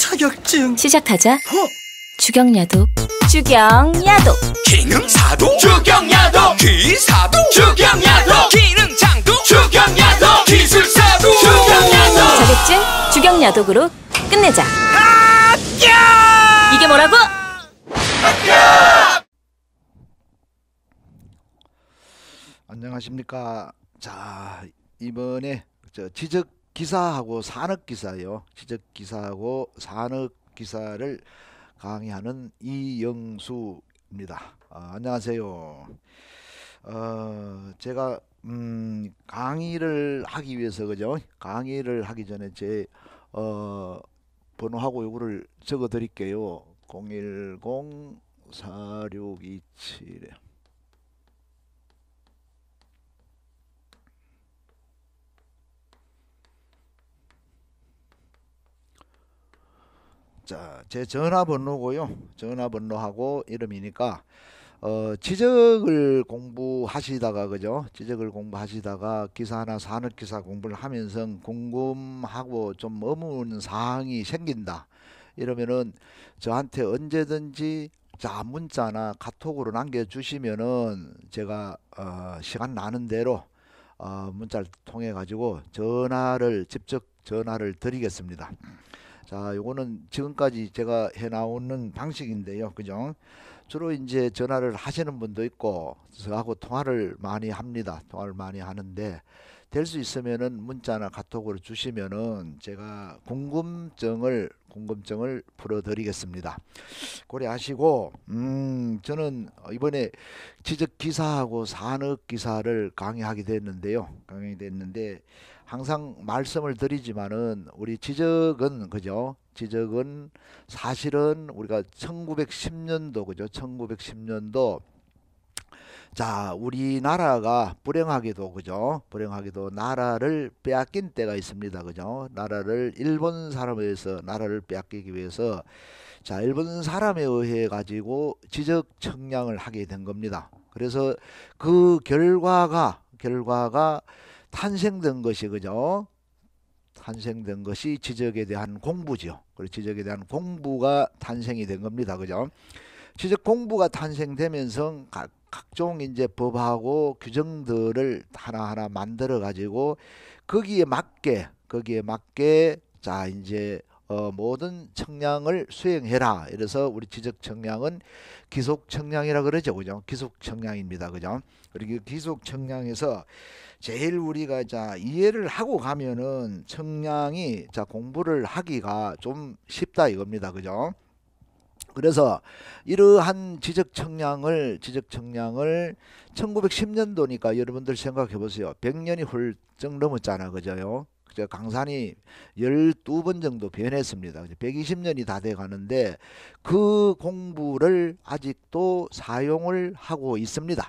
자격증 시작하자 허! 어? 주경야독 주경야독 기능사도 주경야독 기사도 주경야독 기능장도 주경야독 기술사도 주경야독 자격증 주경야독으로 끝내자 합 이게 뭐라고? 합 안녕하십니까 자 이번에 저 지적 기사하고 산업 기사요. 지적 기사하고 산업 기사를 강의하는 이영수입니다. 아, 안녕하세요. 어, 제가 음, 강의를 하기 위해서 그죠? 강의를 하기 전에 제 어, 번호하고 요거를 적어 드릴게요. 010 4627 자, 제 전화번호고요. 전화번호하고 이름이니까 어, 지적을 공부하시다가 그죠? 지적을 공부하시다가 기사나 산업 기사 공부를 하면서 궁금하고 좀 어무운 사항이 생긴다. 이러면은 저한테 언제든지 자 문자나 카톡으로 남겨주시면은 제가 어, 시간 나는 대로 어, 문자를 통해 가지고 전화를 직접 전화를 드리겠습니다. 자, 요거는 지금까지 제가 해 나오는 방식인데요. 그죠? 주로 이제 전화를 하시는 분도 있고 저하고 통화를 많이 합니다. 통화를 많이 하는데 될 수 있으면은 문자나 카톡으로 주시면은 제가 궁금증을 궁금증을 풀어드리겠습니다. 고려하시고 음 저는 이번에 지적 기사하고 산업 기사를 강의하게 됐는데요. 강의 됐는데 항상 말씀을 드리지만은 우리 지적은 그죠? 지적은 사실은 우리가 1910년도 그죠? 1910년도 자 우리나라가 불행하게도 그죠 불행하게도 나라를 빼앗긴 때가 있습니다 그죠 나라를 일본 사람에 서 나라를 빼앗기기 위해서 자 일본 사람에 의해 가지고 지적 청량을 하게 된 겁니다 그래서 그 결과가 결과가 탄생된 것이 그죠? 탄생된 것이 지적에 대한 공부죠. 그리고 지적에 대한 공부가 탄생이 된 겁니다. 그죠? 지적 공부가 탄생되면서 각, 각종 이제 법하고 규정들을 하나하나 만들어 가지고 거기에 맞게 거기에 맞게 자 이제 어, 모든 청량을 수행해라. 이래서 우리 지적 청량은 기속 청량이라 그러죠. 그죠? 기속 청량입니다. 그죠? 그리고 그 기속 청량에서 제일 우리가 자 이해를 하고 가면은 청량이 자 공부를 하기가 좀 쉽다 이겁니다. 그죠? 그래서 이러한 지적 청량을 지적 청량을 1910년도니까 여러분들 생각해 보세요. 100년이 훌쩍 넘었잖아. 그죠 강산이 12번 정도 변했습니다. 120년이 다 돼 가는데 그 공부를 아직도 사용을 하고 있습니다.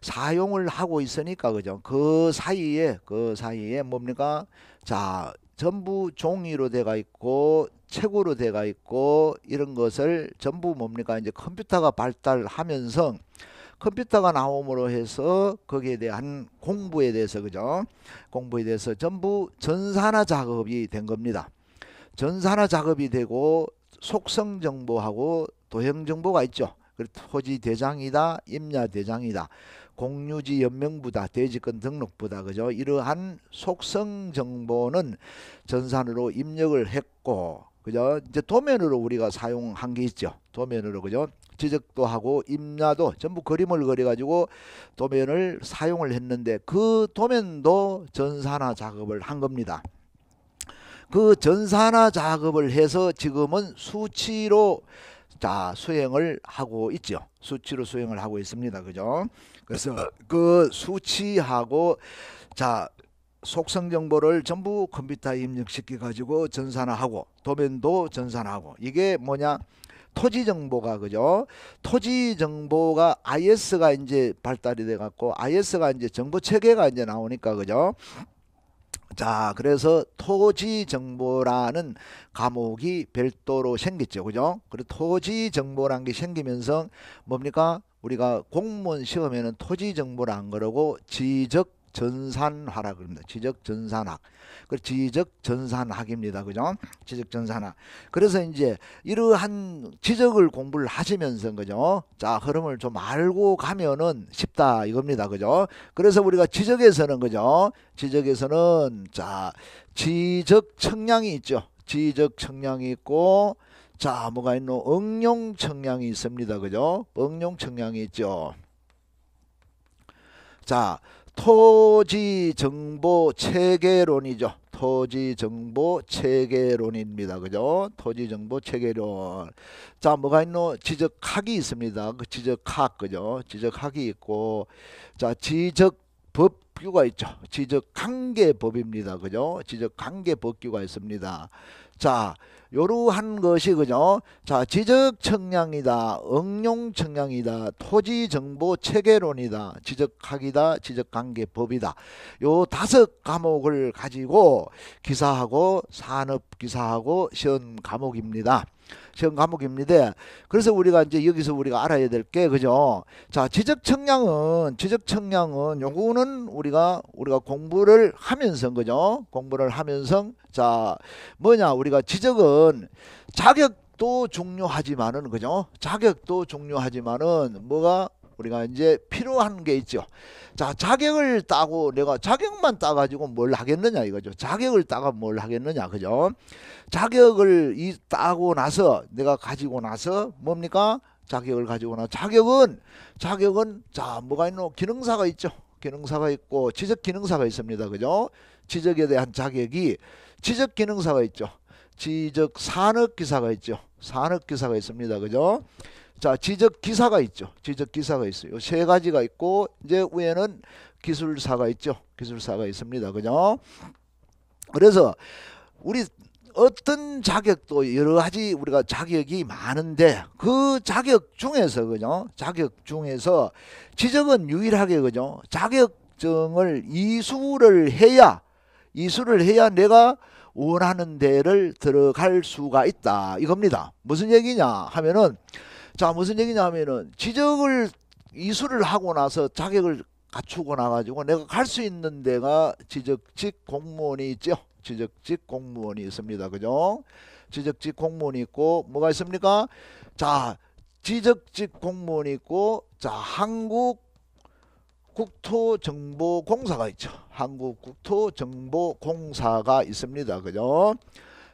사용을 하고 있으니까 그죠. 그 사이에 그 사이에 뭡니까? 자, 전부 종이로 돼가 있고 책으로 돼가 있고 이런 것을 전부 뭡니까? 이제 컴퓨터가 발달하면서 컴퓨터가 나옴으로 해서 거기에 대한 공부에 대해서 그죠? 공부에 대해서 전부 전산화 작업이 된 겁니다. 전산화 작업이 되고 속성 정보하고 도형 정보가 있죠. 그리고 토지 대장이다, 임야 대장이다, 공유지 연명부다, 대지권 등록부다, 그죠? 이러한 속성 정보는 전산으로 입력을 했고 그죠? 이제 도면으로 우리가 사용한 게 있죠. 도면으로 그죠? 지적도 하고 임야도 전부 그림을 그려가지고 도면을 사용을 했는데 그 도면도 전산화 작업을 한 겁니다. 그 전산화 작업을 해서 지금은 수치로 자 수행을 하고 있죠. 수치로 수행을 하고 있습니다. 그죠? 그래서 그 수치하고 자 속성 정보를 전부 컴퓨터에 입력시켜 가지고 전산화하고 도면도 전산화하고 이게 뭐냐 토지 정보가 그죠 토지 정보가 IS가 이제 발달이 돼 갖고 IS가 이제 정보 체계가 이제 나오니까 그죠 자 그래서 토지 정보라는 과목이 별도로 생겼죠 그죠 그리고 토지 정보란 게 생기면서 뭡니까 우리가 공무원 시험에는 토지 정보를 안 그러고 지적 전산화라 그럽니다. 지적 전산학. 그 지적 전산학입니다. 그죠? 지적 전산학. 그래서 이제 이러한 지적을 공부를 하시면서 그죠? 자, 흐름을 좀 알고 가면은 쉽다 이겁니다. 그죠? 그래서 우리가 지적에서는 그죠? 지적에서는 자, 지적 청량이 있죠. 지적 청량이 있고 자, 뭐가 있노? 응용 청량이 있습니다. 그죠? 응용 청량이 있죠. 자, 토지 정보 체계론이죠. 토지 정보 체계론입니다. 그죠? 토지 정보 체계론. 자, 뭐가 있노? 지적학이 있습니다. 그 지적학 그죠? 지적학이 있고 자, 지적 법규가 있죠. 지적 관계법입니다. 그죠? 지적 관계 법규가 있습니다. 자, 이러한 것이 그죠. 자, 지적 청량이다, 응용 청량이다, 토지 정보 체계론이다, 지적학이다, 지적 관계 법이다. 요 다섯 과목을 가지고 기사하고 산업 기사하고 시험 과목입니다. 시험 과목입니다. 그래서 우리가 이제 여기서 우리가 알아야 될 게 그죠? 자, 지적 청량은 지적 청량은 요거는 우리가 우리가 공부를 하면서 그죠? 공부를 하면서 자, 뭐냐? 우리가 지적은 자격도 중요하지만은 그죠? 자격도 중요하지만은 뭐가 우리가 이제 필요한 게 있죠. 자, 자격을 따고 내가 자격만 따 가지고 뭘 하겠느냐 이거죠. 자격을 따가 뭘 하겠느냐. 그죠? 자격을 이 따고 나서 내가 가지고 나서 뭡니까? 자격을 가지고나 자격은 자격은 자, 뭐가 있노? 기능사가 있죠. 기능사가 있고 지적 기능사가 있습니다. 그죠? 지적에 대한 자격이 지적 기능사가 있죠. 지적 산업 기사가 있죠. 산업 기사가 있습니다. 그죠? 자, 지적 기사가 있죠. 지적 기사가 있어요. 세 가지가 있고 이제 위에는 기술사가 있죠. 기술사가 있습니다. 그죠? 그래서 우리 어떤 자격도 여러 가지 우리가 자격이 많은데 그 자격 중에서 그죠? 자격 중에서 지적은 유일하게 그죠? 자격증을 이수를 해야 이수를 해야 내가 원하는 데를 들어갈 수가 있다. 이겁니다. 무슨 얘기냐 하면은 자 무슨 얘기냐 하면은 지적을 이수를 하고 나서 자격을 갖추고 나가지고 내가 갈 수 있는 데가 지적직 공무원이 있죠. 지적직 공무원이 있습니다. 그죠? 지적직 공무원이 있고 뭐가 있습니까? 자 지적직 공무원이 있고 자 한국 국토정보공사가 있죠. 한국 국토정보공사가 있습니다. 그죠?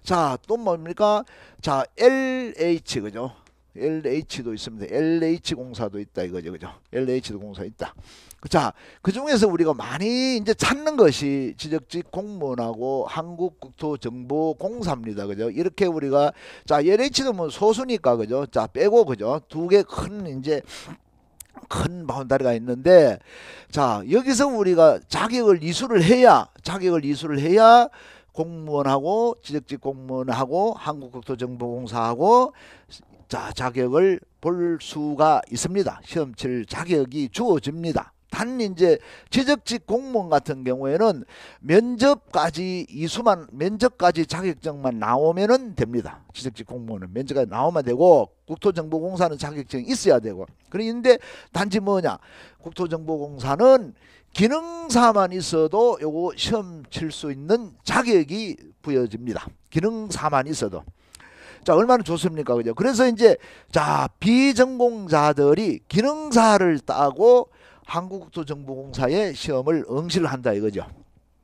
자, 또 뭡니까? 자, LH, 그죠? LH도 있습니다. LH 공사도 있다 이거죠. 그죠? LH도 공사 있다. 자, 그 중에서 우리가 많이 이제 찾는 것이 지적직 공무원하고 한국국토정보공사입니다. 그죠? 이렇게 우리가 자, LH도 뭐 소수니까 그죠? 자, 빼고 그죠? 두 개 큰 이제 큰 바운다리가 있는데 자, 여기서 우리가 자격을 이수를 해야 자격을 이수를 해야 공무원하고 지적직 공무원하고 한국국토정보공사하고 자자 자격을 볼 수가 있습니다. 시험 칠 자격이 주어집니다. 단 이제 지적직 공무원 같은 경우에는 면접까지 이수만 면접까지 자격증만 나오면은 됩니다. 지적직 공무원은 면접까지 나오면 되고 국토정보공사는 자격증이 있어야 되고 그런데 단지 뭐냐 국토정보공사는 기능사만 있어도 요거 시험 칠수 있는 자격이 부여집니다. 기능사만 있어도 자, 얼마나 좋습니까? 그죠? 그래서 이제 자, 비전공자들이 기능사를 따고 한국도정보공사에 시험을 응시를 한다 이거죠.